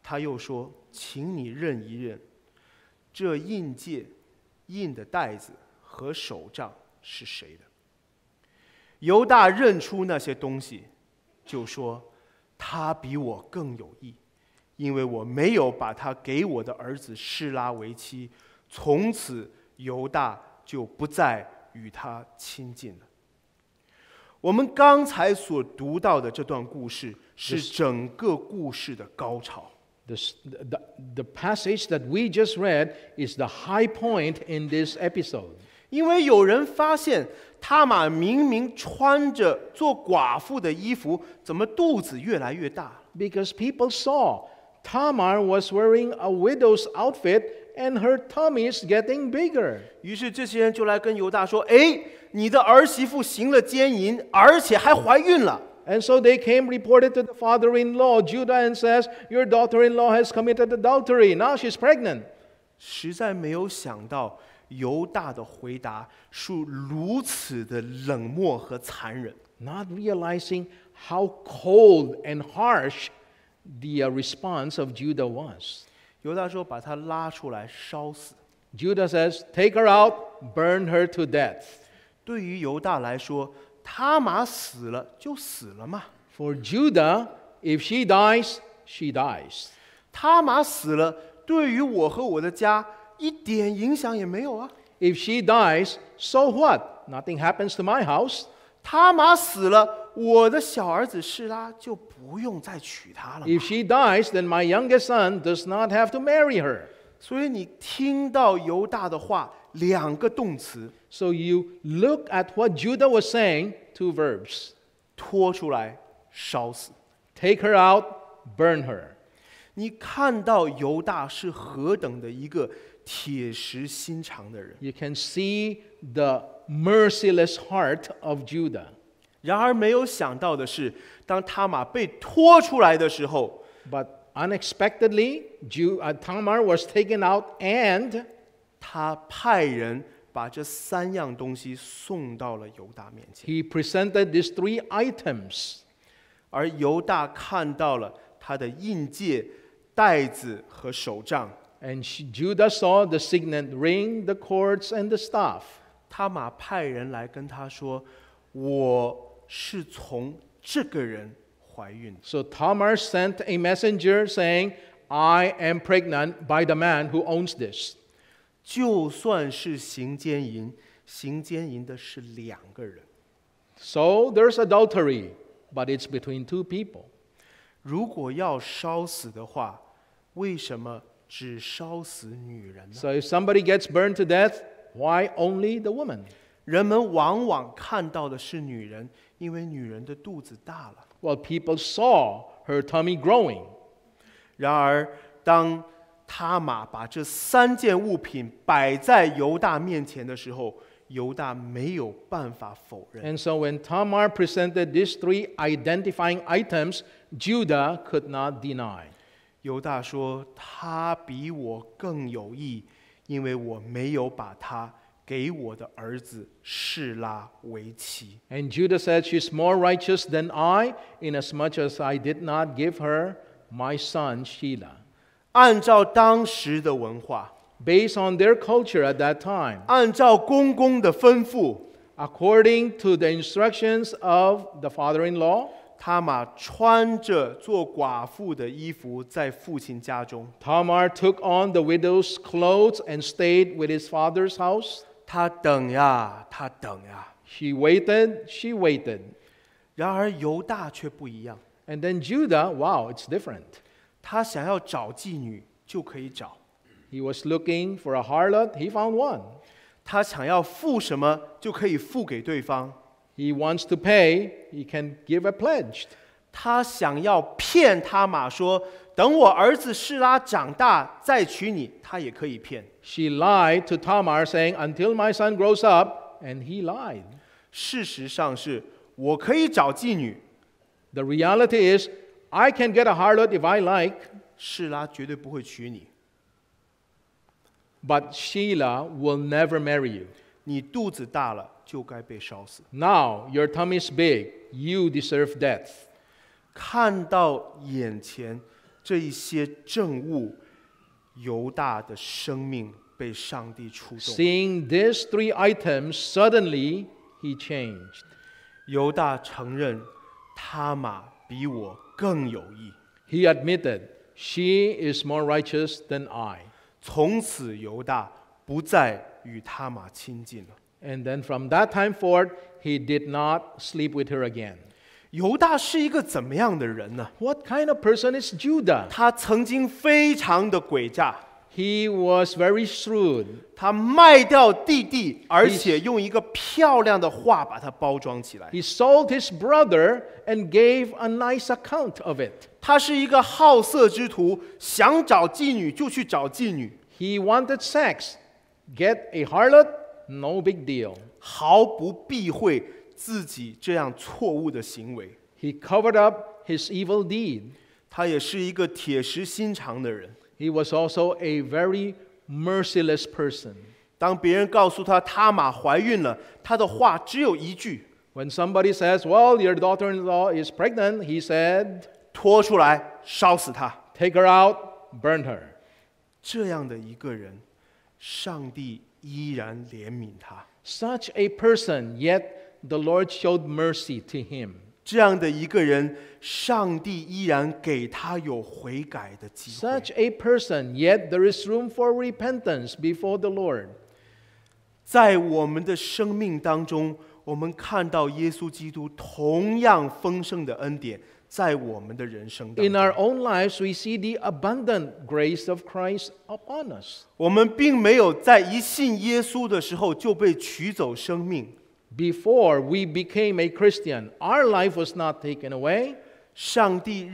他又说：“请你认一认，这印戒、印的袋子和手杖是谁的？”犹大认出那些东西，就说：“他比我更有意，因为我没有把他给我的儿子施拉为妻。”从此，犹大就不再与他亲近了。我们刚才所读到的这段故事是整个故事的高潮。the, the passage that we just read is the high point in this episode. Because people saw Tamar was wearing a widow's outfit and her tummy is getting bigger. And so they came, reported to the father in law, Judah, and says, Your daughter in law has committed adultery. Now she's pregnant. 实在没有想到犹大的回答是如此的冷漠和残忍。Not realizing how cold and harsh the uh, response of Judah was. Judah says, Take her out, burn her to death. 对于犹大来说，他玛死了就死了嘛。For Judah, if she dies, she dies. 他玛死了，对于我和我的家一点影响也没有啊。If she dies, so what? Nothing happens to my house. 他玛死了，我的小儿子示拉就不用再娶她了。If she dies, then my youngest son does not have to marry her. 所以你听到犹大的话，两个动词。So you look at what Judah was saying, two verbs. 拖出来,烧死. Take her out, burn her. You can see the merciless heart of Judah。然而没有想到的是，当塔玛被拖出来的时候，But unexpectedly, Jew, uh, Tamar was taken out, and 他派人把这三样东西送到了犹大面前。He presented these three items. 而犹大看到了他的印戒、袋子和手杖。And Judah saw the signet ring, the cords, and the staff. 他马派人来跟他说：“我是从这个人怀孕。” So Tamar sent a messenger saying, "I am pregnant by the man who owns this." 就算是行奸淫，行奸淫的是两个人。So there's adultery, but it's between two people. 如果要烧死的话，为什么只烧死女人呢？So if somebody gets burned to death, why only the woman? 人们往往看到的是女人，因为女人的肚子大了。Well people saw her tummy growing. 然而当他玛把这三件物品摆在犹大面前的时候，犹大没有办法否认。And so when Tamar presented these three identifying items, Judah could not deny. 犹大说：“他比我更有意，因为我没有把他给我的儿子示拉为妻。”And Judah said she is more righteous than I, inasmuch as I did not give her my son Shelah. 按照当时的文化，based based on their culture at that time, to the instructions of the father in law. took on the widow's clothes and stayed with his father's house. waited, she waited. then Judah, wow, it's different. 他想要找妓女就可以找。He was looking for a harlot. He found one. 他想要付什么就可以付给对方。He wants to pay. He can give a pledge. 他想要骗他玛说：“等我儿子示拉长大再娶你。”他也可以骗。She lied to Tamar, saying, "Until my son grows up," and he lied. 事实上是，我可以找妓女。The reality is. I can get a harlot if I like. Sheila. but Sheila will never marry you. Now your tummy is big, you deserve death. 看到眼前这一些证物，犹大的生命被上帝触动。Seeing these three items, suddenly he changed. 犹大承认，他玛比我更有益。He admitted, she is more righteous than I. 从此犹大不再与他玛亲近了。And then from that time forward, he did not sleep with her again. 犹大是一个怎么样的人呢？What kind of person is Judah? 他曾经非常的诡诈。he was very shrewd. 他卖掉弟弟，而且用一个漂亮的画把它包装起来。He sold his brother and gave a nice account of it. 他是一个好色之徒，想找妓女就去找妓女。He wanted sex. Get a harlot, no big deal. 毫不避讳自己这样错误的行为。He covered up his evil deed. 他也是一个铁石心肠的人。he was also a very merciless person. 当别人告诉他他玛怀孕了，他的话只有一句 When somebody says, "Well, your daughter-in-law is pregnant," he said, 拖出来烧死他。"Take her out, burn her." a person, yet the Lord showed mercy to him. 这样的一个人，上帝依然给他有悔改的机会。Such a person, yet there is room for repentance before the Lord。在我们的生命当中，我们看到耶稣基督同样丰盛的恩典在我们的人生 In our own lives, we see the abundant grace of Christ upon us。我们并没有在一信耶稣的时候就被取走生命。before we became a Christian. Our life was not taken away. The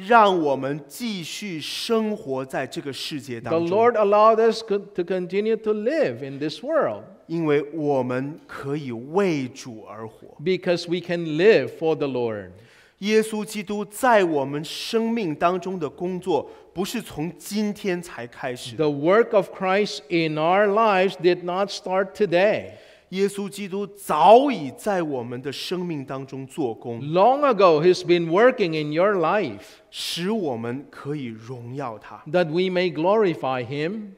Lord allowed us to continue to live in this world because we can live for the Lord. 耶稣基督在我们生命当中的工作，不是从今天才开始的。The work of Christ in our lives did not start today. 耶稣基督早已在我们的生命当中做工。Long ago, He's been working in your life we may glorify Him.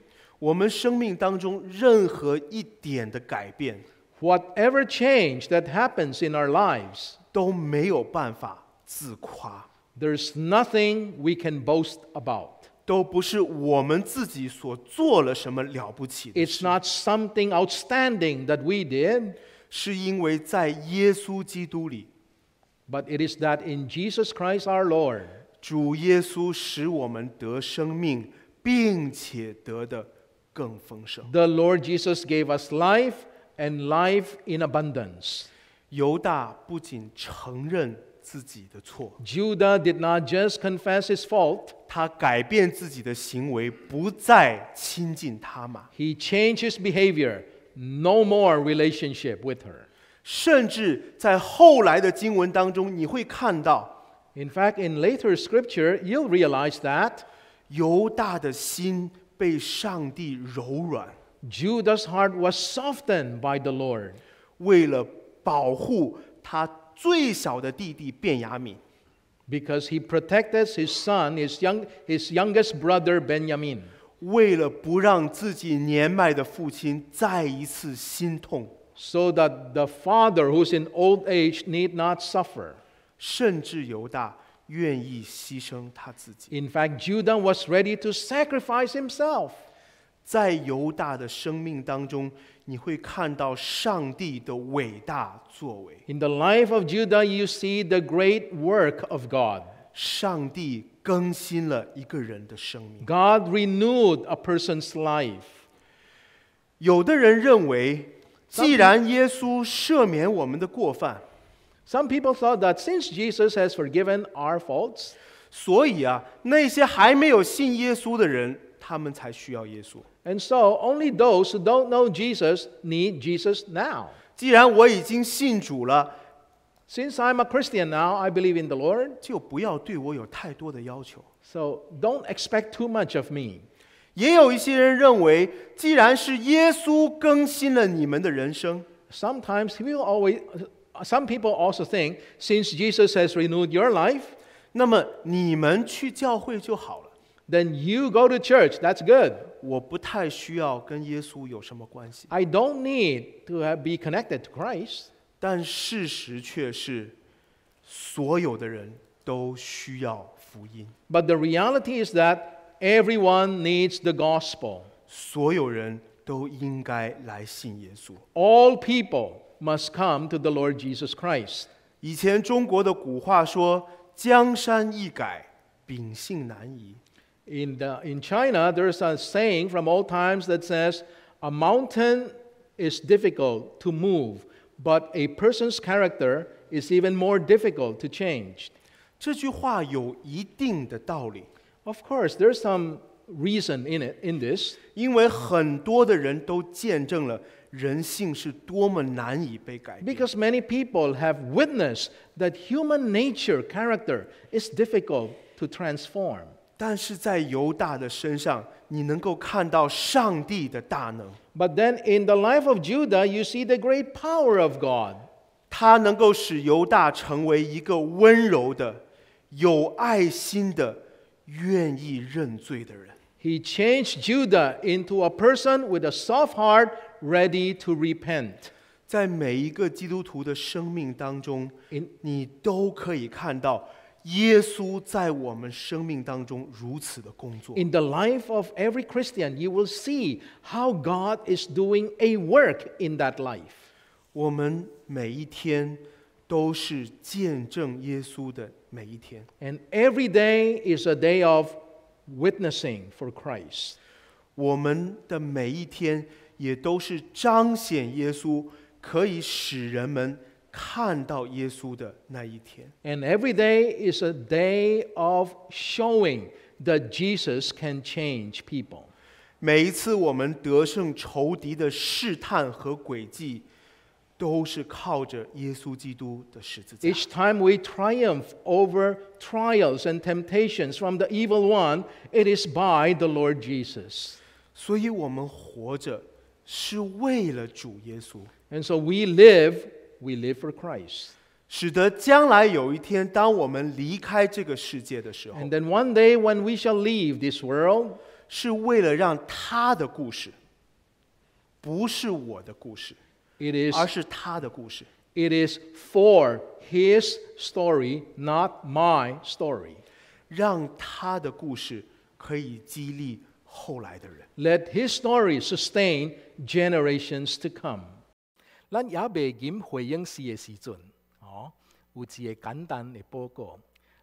Whatever change that happens in our lives, nothing we can boast about. It's not something outstanding that we did, But it is that in Jesus Christ our Lord, 主耶稣使我们得生命，并且得的更丰盛。the Lord Jesus gave us life and life in abundance. 犹大不仅承认。自己的错。Judah did not just confess his fault. He changed his behavior. No more relationship with her. 甚至在后来的经文当中，你会看到，In fact, in later scripture, you'll realize that 犹大的心被上帝柔软。Judah's heart was softened by the Lord. 最小的弟弟便雅明，because he protected his son, his young, his youngest brother Benjamin，为了不让自己年迈的父亲再一次心痛，so that the father who s in old age need not suffer，甚至犹大愿意牺牲他自己。In fact, Judah was ready to sacrifice himself。在犹大的生命当中。你会看到上帝的伟大作为。In the life of Judah, you see the great work of God. 上帝更新了一个人的生命。God renewed a person's life. 有的人认为，既然耶稣赦免我们的过犯，Some people thought that since Jesus has forgiven our faults，所以啊，那些还没有信耶稣的人，他们才需要耶稣。and so only those who don't know Jesus need Jesus now. 既然我已经信主了，Since I'm a Christian now, I believe in the Lord. So do don't expect too much of me. 也有一些人认为，既然是耶稣更新了你们的人生，Sometimes always some people also think since Jesus has renewed your life, Then you go to church. That's good. 我不太需要跟耶稣有什么关系。I don't need to be connected to Christ。但事实却是，所有的人都需要福音。But the reality is that everyone needs the gospel。所有人都应该来信耶稣。All people must come to the Lord Jesus Christ。以前中国的古话说：“江山易改，秉性难移。” In, the, in China, there's a saying from old times that says, a mountain is difficult to move, but a person's character is even more difficult to change. Of course, there's some reason in it in this. because many people have witnessed that human nature character is difficult to transform. 但是在犹大的身上，你能够看到上帝的大能。But then in the life of Judah, you see the great power of God. 他能够使犹大成为一个温柔的、有爱心的、愿意认罪的人。He changed Judah into a person with a soft heart, ready to repent. 在每一个基督徒的生命当中，你都可以看到。耶稣在我们生命当中如此的工作。In the life of every Christian, you will see how God is doing a work in that life. 我们每一天都是见证耶稣的每一天。And every day is a day of witnessing for Christ. 我们的每一天也都是彰显耶稣，可以使人们。and every day is a day of showing that Jesus can change people. 每一次我们得胜仇敌的试探和诡计，都是靠着耶稣基督的十字架。Each time we triumph over trials and temptations from the evil one, it is by the Lord Jesus. 所以我们活着是为了主耶稣。And so we live we live for Christ. 使得将来有一天，当我们离开这个世界的时候 then one day when we shall leave this world, for his story, not my story. his story sustain generations to come. 咱也袂紧回应时的时阵，哦，有一个简单的报告。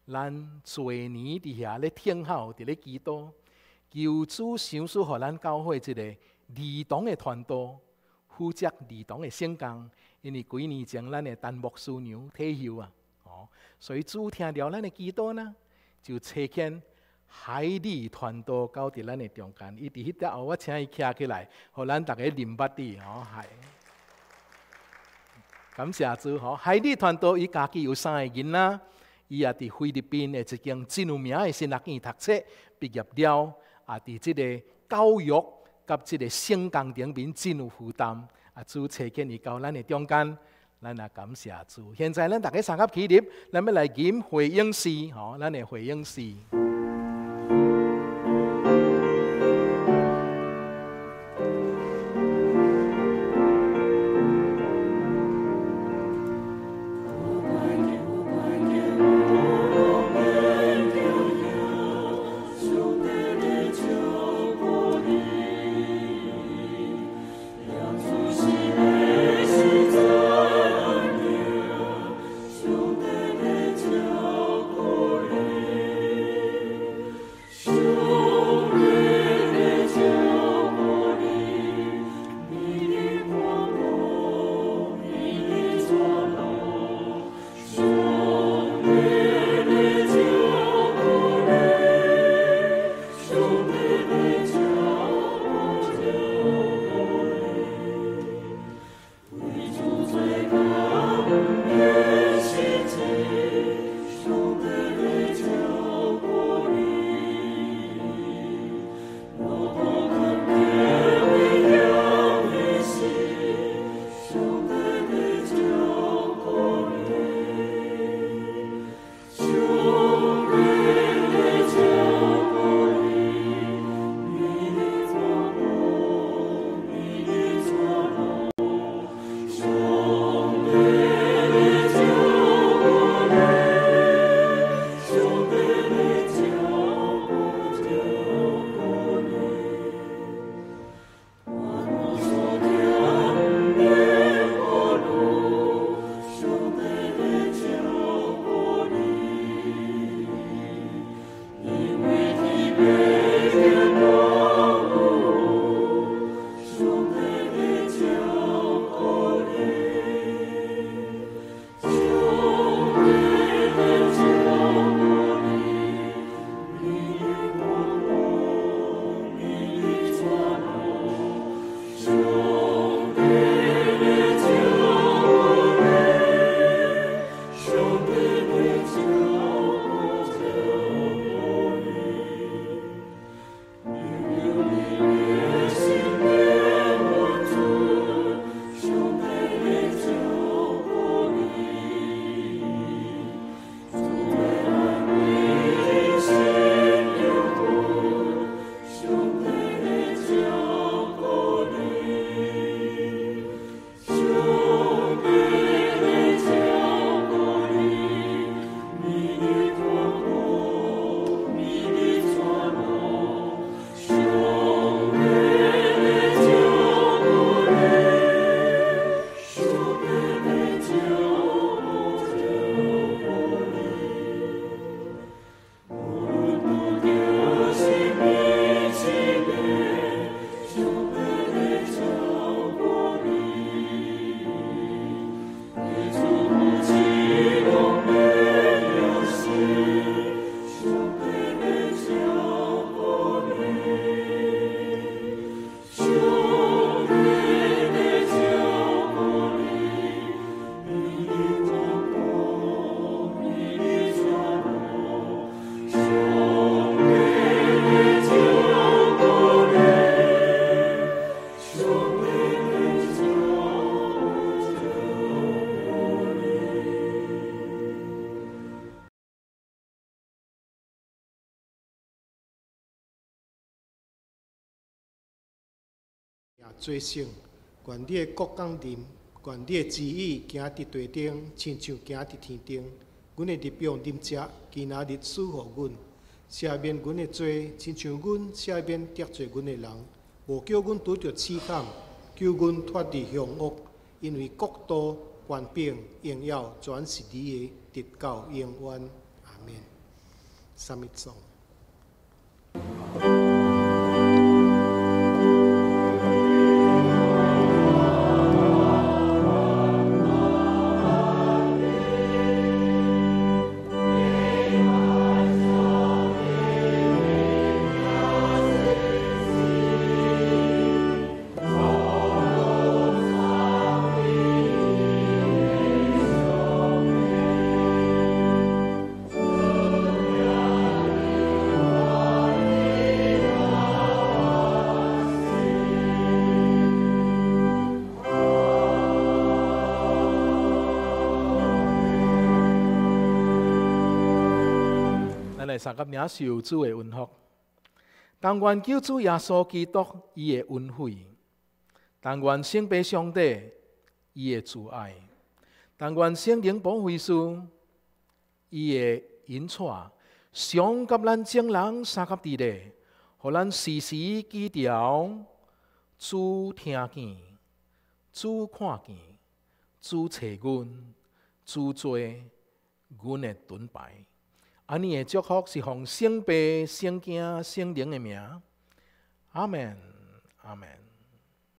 咱侪年伫遐咧听候伫咧祈祷，求主上说，予咱教会一个儿童的团多，负责儿童的圣工。因为几年前咱的单木师娘退休啊，哦，所以主听了咱的祈祷呢，就拆遣海子团多到伫咱的中间。伊伫迄搭哦，我请伊徛起来，予咱逐个明白滴哦，系。感谢主，吼！海底团队伊家己有三个囡仔，伊也伫菲律宾的一间真有名的新学院读册，毕业了，也伫即个教育甲即个香港顶面真有负担，啊，主车建议到咱的中间，咱也感谢主。现在咱大家三刻起立，咱们来吟回应诗，吼，咱的回应诗。全圣，劝你各讲全劝你旨意，行伫地顶，亲像行伫天顶。阮的日表啉食，今仔日赐予阮，下面阮的罪，亲像阮下面得罪阮的人，无叫阮拄着试探，叫阮脱离凶恶，因为国土官兵应要全是你的，得到永远阿面陀佛，三但愿领受主的恩福；但愿救主耶稣基督，伊的恩惠；但愿圣杯上帝，伊的慈爱；但愿圣灵保师伊的引带。想甲咱圣人三合地的，互咱时时记着，主听见、主看见、主找阮、主做阮的盾牌。阿尼嘅祝福是奉圣父、圣子、圣灵嘅名，阿门，阿门。